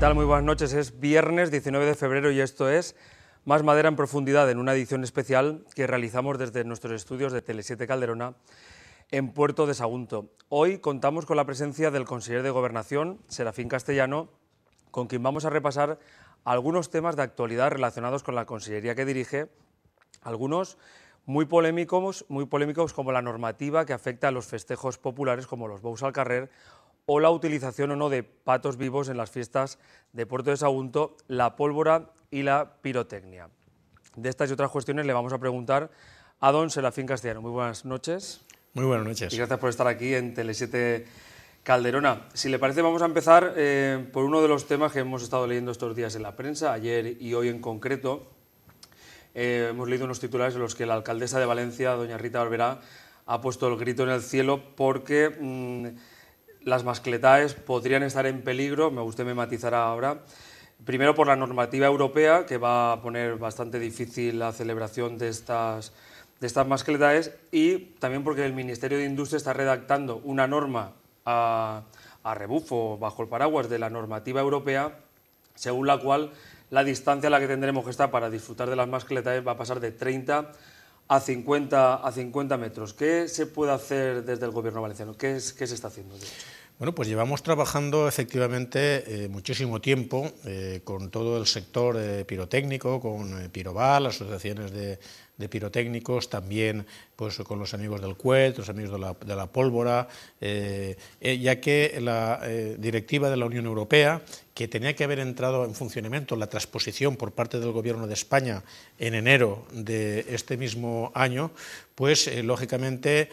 tal? Muy buenas noches. Es viernes 19 de febrero y esto es Más Madera en Profundidad en una edición especial que realizamos desde nuestros estudios de Tele7 Calderona en Puerto de Sagunto. Hoy contamos con la presencia del consejero de Gobernación, Serafín Castellano, con quien vamos a repasar algunos temas de actualidad relacionados con la consellería que dirige, algunos muy polémicos, muy polémicos como la normativa que afecta a los festejos populares como los bous al carrer o la utilización o no de patos vivos en las fiestas de Puerto de Sagunto, la pólvora y la pirotecnia. De estas y otras cuestiones le vamos a preguntar a don Serafín Castellano. Muy buenas noches. Muy buenas noches. Y gracias por estar aquí en Tele7 Calderona. Si le parece, vamos a empezar eh, por uno de los temas que hemos estado leyendo estos días en la prensa, ayer y hoy en concreto. Eh, hemos leído unos titulares en los que la alcaldesa de Valencia, doña Rita Barberá, ha puesto el grito en el cielo porque... Mm, las mascletaes podrían estar en peligro, me guste me matizará ahora, primero por la normativa europea que va a poner bastante difícil la celebración de estas, de estas mascletaes y también porque el Ministerio de Industria está redactando una norma a, rebufo bajo el paraguas de la normativa europea según la cual la distancia a la que tendremos que estar para disfrutar de las mascletaes va a pasar de 30 a 50, a 50 metros. ¿Qué se puede hacer desde el Gobierno valenciano? ¿Qué, qué se está haciendo? Bueno, pues llevamos trabajando efectivamente eh, muchísimo tiempo eh, con todo el sector eh, pirotécnico, con Piroval, asociaciones de, de pirotécnicos, también pues, con los amigos del CUET, los amigos de la, pólvora, eh, eh, ya que la eh, directiva de la Unión Europea, que tenía que haber entrado en funcionamiento la transposición por parte del Gobierno de España en enero de este mismo año, pues lógicamente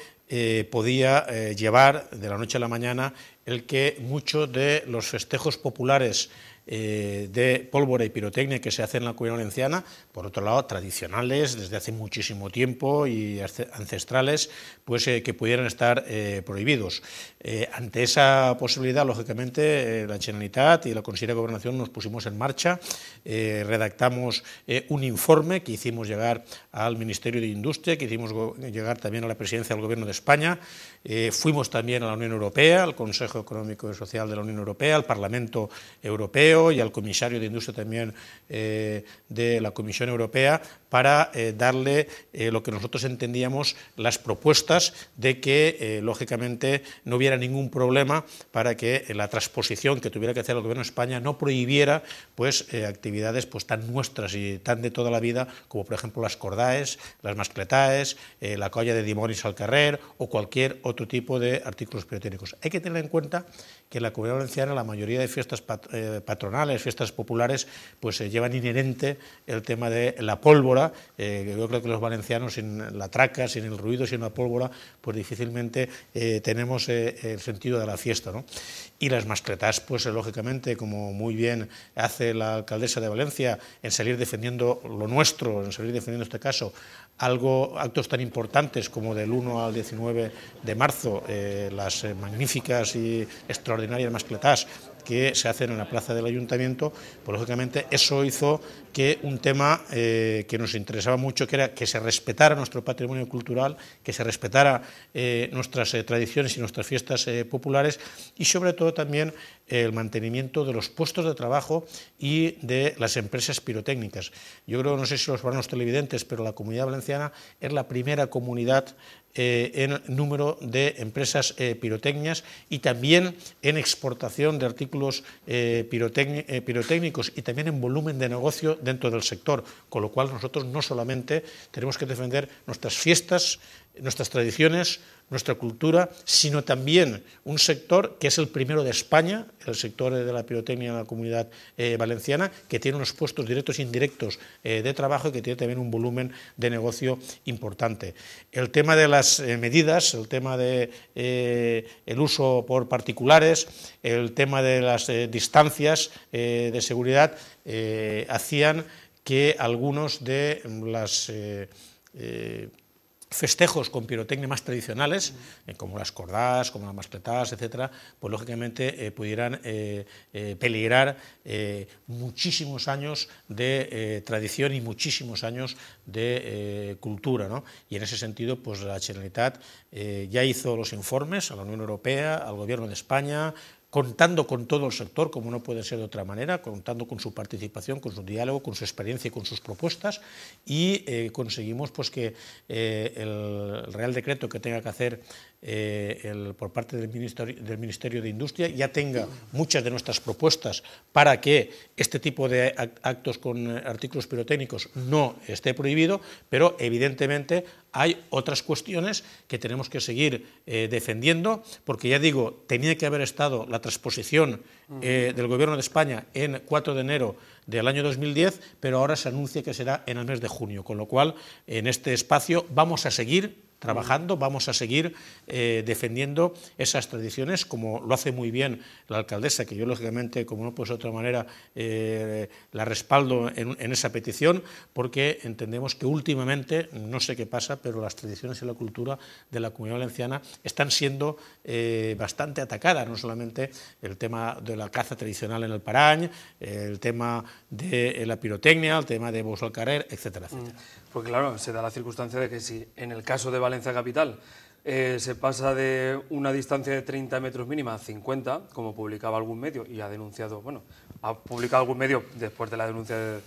podía llevar de la noche a la mañana el que muchos de los festejos populares eh, de pólvora y pirotecnia que se hace en la cuina valenciana, por otro lado, tradicionales desde hace muchísimo tiempo y ancestrales, pues eh, que pudieran estar eh, prohibidos. ante esa posibilidad, lógicamente, la Generalitat y la Consejería de Gobernación nos pusimos en marcha, redactamos un informe que hicimos llegar al Ministerio de Industria, que hicimos llegar también a la Presidencia del Gobierno de España, fuimos también a la Unión Europea, al Consejo Económico y Social de la Unión Europea, al Parlamento Europeo, y al comisario de Industria también eh, de la Comisión Europea para eh, darle eh, lo que nosotros entendíamos las propuestas de que, lógicamente, no hubiera ningún problema para que la transposición que tuviera que hacer el Gobierno de España no prohibiera pues, actividades pues, tan nuestras y tan de toda la vida como, por ejemplo, las cordaes, las mascletaes, la colla de Dimonis al carrer o cualquier otro tipo de artículos pirotécnicos. Hay que tener en cuenta que en la Comunidad Valenciana la mayoría de fiestas patronales fiestas populares, pues se llevan inherente el tema de la pólvora, eh, ...que yo creo que los valencianos sin la traca, sin el ruido, sin la pólvora, pues difícilmente eh, tenemos eh, el sentido de la fiesta. ¿no? Y las mascletas, pues lógicamente, como muy bien hace la alcaldesa de Valencia, en salir defendiendo lo nuestro, en salir defendiendo este caso, algo, actos tan importantes como del 1 al 19 de marzo, las magníficas y extraordinarias mascletas que se hacen en la plaza del ayuntamiento, pues lógicamente eso hizo que un tema eh, que nos interesaba mucho, que era que se respetara nuestro patrimonio cultural, que se respetara eh, nuestras eh, tradiciones y nuestras fiestas populares y sobre todo también el mantenimiento de los puestos de trabajo y de las empresas pirotécnicas. Yo creo, no sé si los van los televidentes, pero la comunidad valenciana es la primera comunidad eh, en número de empresas eh, pirotécnicas y también en exportación de artículos eh, pirotécnicos y también en volumen de negocio dentro del sector, con lo cual nosotros no solamente tenemos que defender nuestras fiestas, nuestras tradiciones, nuestra cultura, sino también un sector que es el primero de España, el sector de la pirotecnia en la comunidad eh, valenciana, que tiene unos puestos directos e indirectos eh, de trabajo y que tiene también un volumen de negocio importante. El tema de las eh, medidas, el tema del de, el uso por particulares, el tema de las distancias de seguridad, hacían que algunos de las festejos con pirotecnia más tradicionales, eh, como las cordadas, como las mascletadas, etcétera, pues lógicamente eh, pudieran eh, peligrar muchísimos años de tradición y muchísimos años de cultura. Y en ese sentido, pues la Generalitat ya hizo los informes a la Unión Europea, al Gobierno de España, contando con todo el sector, como no puede ser de otra manera, contando con su participación, con su diálogo, con su experiencia y con sus propuestas, y eh, conseguimos pues, que eh, el Real Decreto que tenga que hacer eh, por parte del Ministerio, de Industria ya tenga muchas de nuestras propuestas para que este tipo de actos con eh, artículos pirotécnicos no esté prohibido, pero evidentemente hay otras cuestiones que tenemos que seguir eh, defendiendo, porque ya digo, tenía que haber estado la transposición del Gobierno de España en 4 de enero del año 2010, pero ahora se anuncia que será en el mes de junio, con lo cual en este espacio vamos a seguir trabajando, vamos a seguir eh, defendiendo esas tradiciones, como lo hace muy bien la alcaldesa, que yo lógicamente, como no puedo ser de otra manera, eh, la respaldo en, esa petición, porque entendemos que últimamente, no sé qué pasa, pero las tradiciones y la cultura de la comunidad valenciana están siendo eh, bastante atacadas, no solamente el tema de la caza tradicional en el Parañ, el tema de la pirotecnia, el tema de Bosalcarrer, etcétera, etcétera. Pues claro, se da la circunstancia de que si en el caso de Valencia Capital. Eh, se pasa de una distancia de 30 metros mínima a 50, como publicaba algún medio y ha denunciado, bueno, ha publicado algún medio después de la denuncia de,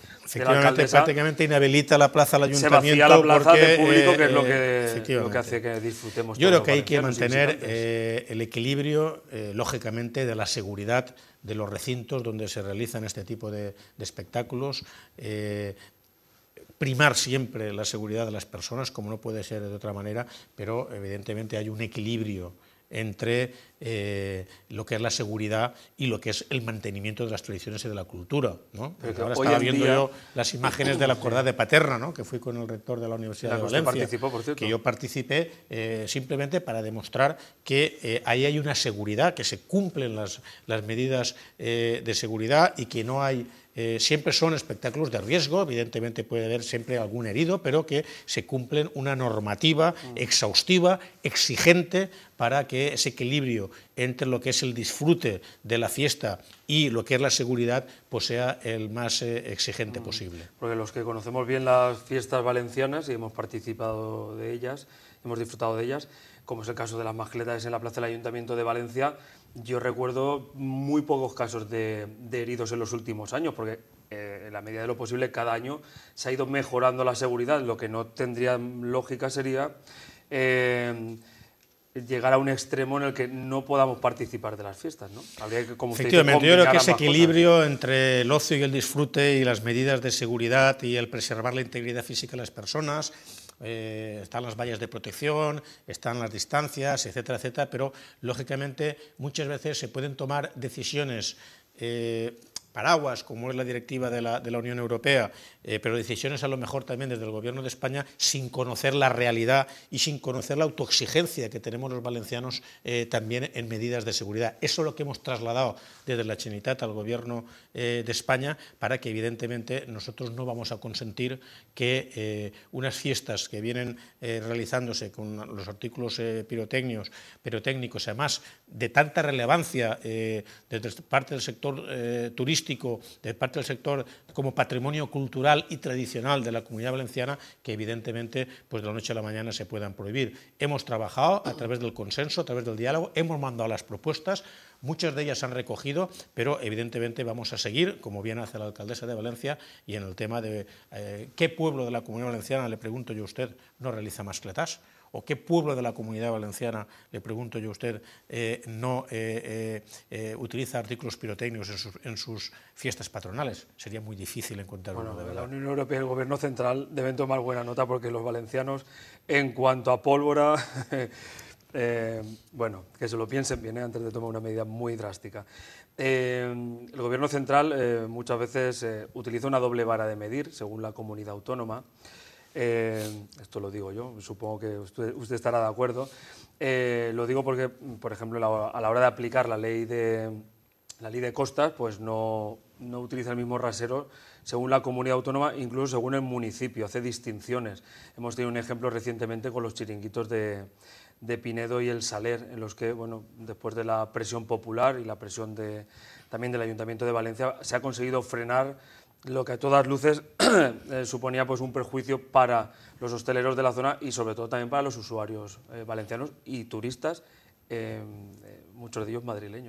la prácticamente inhabilita la plaza al ayuntamiento. Se la plaza público, que es lo eh, que, que hace que disfrutemos. Yo creo que hay que mantener eh, el equilibrio, lógicamente, de la seguridad de los recintos donde se realizan este tipo de, espectáculos, primar siempre la seguridad de las personas, como no puede ser de otra manera, pero evidentemente hay un equilibrio entre eh, lo que es la seguridad y lo que es el mantenimiento de las tradiciones y de la cultura. Ahora estaba viendo yo las imágenes de la cordada de Paterna, ¿no? que fui con el rector de la Universidad de Valencia, que yo participé eh, simplemente para demostrar que eh, ahí hay una seguridad, que se cumplen las, las medidas de seguridad y que no hay eh, siempre son espectáculos de riesgo, evidentemente puede haber siempre algún herido, pero que se cumplen una normativa mm. exhaustiva, exigente, para que ese equilibrio entre lo que es el disfrute de la fiesta y lo que es la seguridad pues sea el más eh, exigente mm. posible. Porque los que conocemos bien las fiestas valencianas y hemos participado de ellas, hemos disfrutado de ellas, como es el caso de las mascletas en la plaza del Ayuntamiento de Valencia, yo recuerdo muy pocos casos de, heridos en los últimos años, porque eh, en la medida de lo posible cada año se ha ido mejorando la seguridad. Lo que no tendría lógica sería eh, llegar a un extremo en el que no podamos participar de las fiestas. ¿no? Habría que, como Efectivamente, yo creo que ese equilibrio entre el ocio y el disfrute y las medidas de seguridad y el preservar la integridad física de las personas eh, están las vallas de protección, están las distancias, etcétera, etcétera, pero lógicamente muchas veces se pueden tomar decisiones eh, paraguas, como es la directiva de la Unión Europea, eh, pero decisiones a lo mejor también desde el Gobierno de España sin conocer la realidad y sin conocer la autoexigencia que tenemos los valencianos eh, también en medidas de seguridad. Eso es lo que hemos trasladado desde la Chinitat al Gobierno eh, de España para que evidentemente nosotros no vamos a consentir que unas fiestas que vienen realizándose con los artículos pirotécnicos, pirotécnicos además de tanta relevancia desde parte del sector turístico, de parte del sector como patrimonio cultural, y tradicional de la comunidad valenciana que evidentemente pues de la noche a la mañana se puedan prohibir. Hemos trabajado a través del consenso, a través del diálogo, hemos mandado las propuestas, muchas de ellas se han recogido, pero evidentemente vamos a seguir, como bien hace la alcaldesa de Valencia, y en el tema de eh, qué pueblo de la comunidad valenciana, le pregunto yo a usted, no realiza más mascletas o qué pueblo de la comunidad valenciana, le pregunto yo a usted, eh, no eh, eh, utiliza artículos pirotécnicos en sus, fiestas patronales. Sería muy difícil encontrar uno de La Unión Europea y el Gobierno Central deben tomar buena nota porque los valencianos, en cuanto a pólvora... bueno, que se lo piensen bien antes de tomar una medida muy drástica. el Gobierno central muchas veces utiliza una doble vara de medir según la comunidad autónoma. Eh, esto lo digo yo, supongo que usted, estará de acuerdo. Eh, lo digo porque, por ejemplo, a la hora de aplicar la ley de, la ley de costas, pues no, utiliza el mismo rasero según la comunidad autónoma, incluso según el municipio, hace distinciones. Hemos tenido un ejemplo recientemente con los chiringuitos de, Pinedo y el Saler, en los que, bueno, después de la presión popular y la presión de, también del Ayuntamiento de Valencia, se ha conseguido frenar lo que a todas luces eh, suponía pues un perjuicio para los hosteleros de la zona y sobre todo también para los usuarios eh, valencianos y turistas, eh, muchos de ellos madrileños.